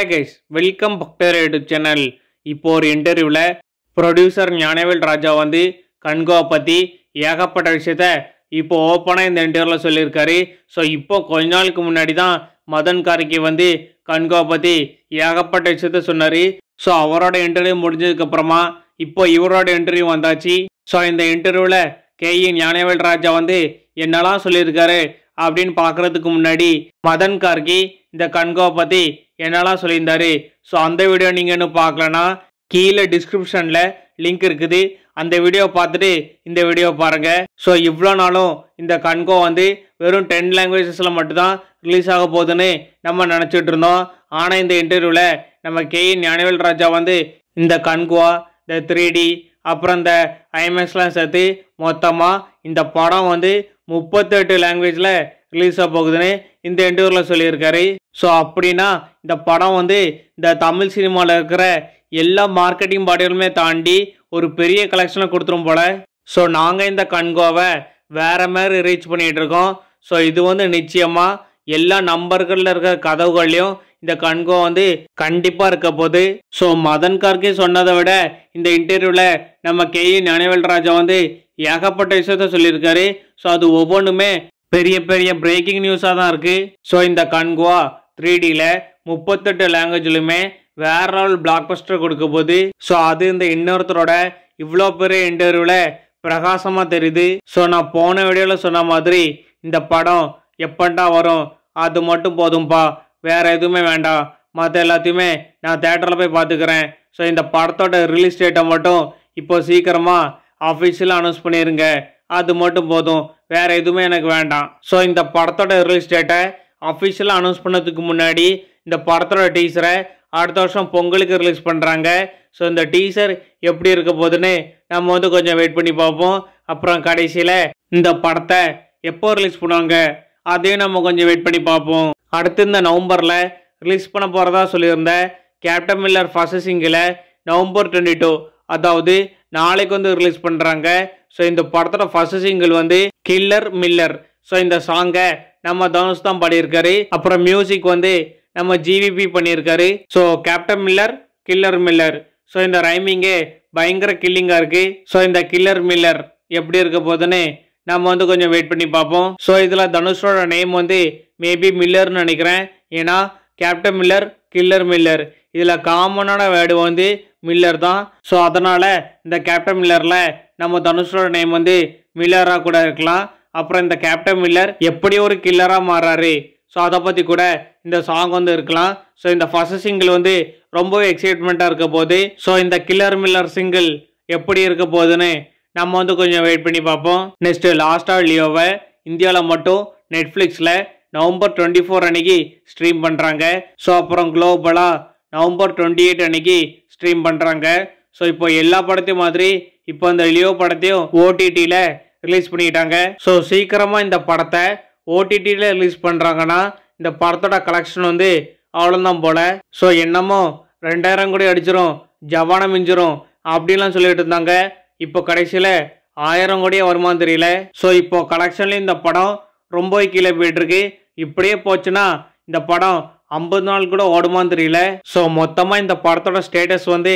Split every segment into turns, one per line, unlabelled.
hi guys welcome பக்டர் YouTube channel இப்போ ஒரு இன்டர்வியூவில் ப்ரொடியூசர் ஞானவேல் ராஜா வந்து கண்கோவை பற்றி ஏகப்பட்ட விஷயத்த இப்போ ஓப்பனாக இந்த இன்டர்வியூவில் சொல்லியிருக்காரு ஸோ இப்போ கொஞ்ச நாளுக்கு முன்னாடி தான் மதன் கார்கி வந்து கண்கோவை பற்றி ஏகப்பட்ட விஷயத்த சொன்னார் ஸோ அவரோட இன்டர்வியூ முடிஞ்சதுக்கப்புறமா இப்போ இவரோட இன்டர்வியூ வந்தாச்சு ஸோ இந்த இன்டர்வியூவில் கே இ ஞானவேல் ராஜா வந்து என்னெல்லாம் சொல்லியிருக்காரு அப்படின்னு பார்க்குறதுக்கு முன்னாடி மதன் கார்கி இந்த கண்கோவை பற்றி என்னெல்லாம் சொல்லியிருந்தாரு ஸோ அந்த வீடியோ நீங்கள் இன்னும் பார்க்கலன்னா கீழே டிஸ்கிரிப்ஷனில் லிங்க் இருக்குது அந்த வீடியோ பார்த்துட்டு இந்த வீடியோ பாருங்கள் ஸோ இவ்வளோ நாளும் இந்த கண்கோ வந்து வெறும் டென் லாங்குவேஜஸில் மட்டும்தான் ரிலீஸ் ஆக போகுதுன்னு நம்ம நினச்சிட்டு இருந்தோம் ஆனால் இந்த இன்டர்வியூவில் நம்ம கே ஞானவேல் ராஜா வந்து இந்த கண்குவா இந்த த்ரீ டி அப்புறம் இந்த ஐஎம்எஸ்லாம் சேர்த்து மொத்தமாக இந்த படம் வந்து முப்பத்தெட்டு லாங்குவேஜில் ரிலீஸ் ஆக போகுதுன்னு இந்த இன்டர்வியூவில் சொல்லியிருக்காரு ஸோ அப்படின்னா இந்த படம் வந்து இந்த தமிழ் சினிமாவில் இருக்கிற எல்லா மார்க்கெட்டிங் பாடிகளுமே தாண்டி ஒரு பெரிய கலெக்ஷனை கொடுத்துரும் போல் ஸோ நாங்கள் இந்த கண்கோவை வேறு மாதிரி ரீச் பண்ணிகிட்டு இருக்கோம் ஸோ இது வந்து நிச்சயமாக எல்லா நம்பர்களில் இருக்கிற கதவுகள்லையும் இந்த கண்கோ வந்து கண்டிப்பாக இருக்க போகுது ஸோ மதன் கார்கே சொன்னதை விட இந்த இன்டர்வியூவில் நம்ம கே நினைவல் ராஜா வந்து ஏகப்பட்ட விஷயத்த சொல்லியிருக்காரு ஸோ அது ஒவ்வொன்றுமே பெரிய பெரிய பிரேக்கிங் நியூஸாக தான் இருக்குது ஸோ இந்த கன்குவா த்ரீ டியில் முப்பத்தெட்டு லாங்குவேஜ்லையுமே வேற லெவல் பிளாக் பஸ்டர் கொடுக்க போது ஸோ அது இந்த இன்னொருத்தரோட இவ்வளோ பெரிய இன்டர்வியூவில் பிரகாசமாக தெரியுது ஸோ நான் போன வீடியோவில் சொன்ன மாதிரி இந்த படம் எப்பண்டா வரும் அது மட்டும் போதும்ப்பா வேற எதுவுமே வேண்டாம் மற்ற எல்லாத்தையுமே நான் தேட்டரில் போய் பார்த்துக்கிறேன் ஸோ இந்த படத்தோட ரிலீஸ் டேட்டை மட்டும் இப்போ சீக்கிரமாக அஃபிஷியலாக அனௌன்ஸ் பண்ணிடுங்க அது மட்டும் போதும் வேறு எதுவுமே எனக்கு வேண்டாம் ஸோ இந்த படத்தோட ரிலீஸ் டேட்டை அஃபிஷியலாக அனௌன்ஸ் பண்ணதுக்கு முன்னாடி இந்த படத்தோட டீசரை அடுத்த வருஷம் பொங்கலுக்கு ரிலீஸ் பண்ணுறாங்க ஸோ இந்த டீசர் எப்படி இருக்க போகுதுன்னு நம்ம வந்து கொஞ்சம் வெயிட் பண்ணி பார்ப்போம் அப்புறம் கடைசியில் இந்த படத்தை எப்போ ரிலீஸ் பண்ணுவாங்க அதையும் நம்ம கொஞ்சம் வெயிட் பண்ணி பார்ப்போம் அடுத்து இந்த நவம்பரில் ரிலீஸ் பண்ண போகிறதா சொல்லியிருந்த captain Miller first single November twenty two அதாவது நாளைக்கு வந்து ரிலீஸ் பண்ணுறாங்க ஸோ இந்த படத்தோட ஃபர்ஸ்ட் சிங்கிள் வந்து கில்லர் மில்லர் ஸோ இந்த சாங்கை நம்ம தனுஷ் தான் பாடியிருக்காரு அப்புறம் மியூசிக் வந்து நம்ம ஜிவிபி பண்ணியிருக்காரு so captain Miller killer Miller so இந்த ரைமிங்கே பயங்கர கில்லிங்காக இருக்குது ஸோ இந்த கில்லர் மில்லர் எப்படி இருக்க போதுன்னு நம்ம வந்து கொஞ்சம் வெயிட் பண்ணி பார்ப்போம் ஸோ இதில் தனுஷோட நேம் வந்து மேபி மில்லர்னு நினைக்கிறேன் ஏன்னா கேப்டன் மில்லர் கில்லர் மில்லர் இதில் காமனான வேர்டு வந்து மில்லர் தான் ஸோ அதனால் இந்த கேப்டன் மில்லரில் நம்ம தனுஷோட நேம் வந்து மில்லராக கூட இருக்கலாம் அப்புறம் இந்த கேப்டன் மில்லர் எப்படி ஒரு கில்லராக மாறாரு ஸோ அதை பற்றி கூட இந்த சாங் வந்து இருக்கலாம் ஸோ இந்த ஃபஸ்ட் சிங்கிள் வந்து ரொம்பவே எக்ஸைட்மெண்ட்டாக இருக்க போது ஸோ இந்த கில்லர் மில்லர் சிங்கிள் எப்படி இருக்க போகுதுன்னு நம்ம வந்து கொஞ்சம் வெயிட் பண்ணி பார்ப்போம் நெக்ஸ்ட்டு லாஸ்ட்டாக லியோவை இந்தியாவில் மட்டும் நெட்ஃப்ளிக்ஸில் நவம்பர் டுவெண்ட்டி ஃபோர் அன்னைக்கு ஸ்ட்ரீம் பண்ணுறாங்க ஸோ அப்புறம் குளோபலாக நவம்பர் டுவெண்ட்டி எயிட் அன்னைக்கு ஸ்ட்ரீம் பண்ணுறாங்க ஸோ இப்போ எல்லா படத்தையும் மாதிரி இப்போ அந்த லியோ படத்தையும் ஓடிடியில் ரிலீஸ் பண்ணிக்கிட்டாங்க ஸோ சீக்கிரமாக இந்த படத்தை ஓடிடியில் ரிலீஸ் பண்ணுறாங்கன்னா இந்த படத்தோட கலெக்ஷன் வந்து அவ்வளோந்தான் போல் ஸோ என்னமோ ரெண்டாயிரம் கோடி அடிச்சிரும் ஜவானம் மிஞ்சிரும் அப்படின்லாம் சொல்லிட்டு இருந்தாங்க இப்போ கடைசியில் ஆயிரம் கோடியே வருமா தெரியல ஸோ இப்போ கலெக்ஷன்லேயும் இந்த படம் ரொம்ப கீழே போயிட்டுருக்கு இப்படியே போச்சுன்னா இந்த படம் ஐம்பது நாள் கூட ஓடுமான்னு தெரியல ஸோ மொத்தமாக இந்த படத்தோட ஸ்டேட்டஸ் வந்து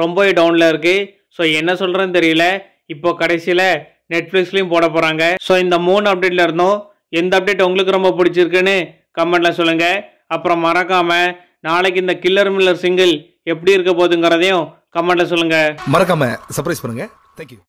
ரொம்பவே டவுனில் இருக்குது ஸோ என்ன சொல்கிறேன்னு தெரியல இப்போ கடைசியில் நெட்ஃப்ளிக்ஸ்லேயும் போட போகிறாங்க ஸோ இந்த மூணு அப்டேட்டில் இருந்தோம் எந்த அப்டேட் உங்களுக்கு ரொம்ப பிடிச்சிருக்குன்னு கமெண்ட்டில் சொல்லுங்கள் அப்புறம் மறக்காமல் நாளைக்கு இந்த கில்லர் மில்லர் சிங்கிள் எப்படி இருக்க போகுதுங்கிறதையும் கமெண்ட்டில் சொல்லுங்கள் மறக்காமல் சர்ப்ரைஸ் பண்ணுங்கள் தேங்க்யூ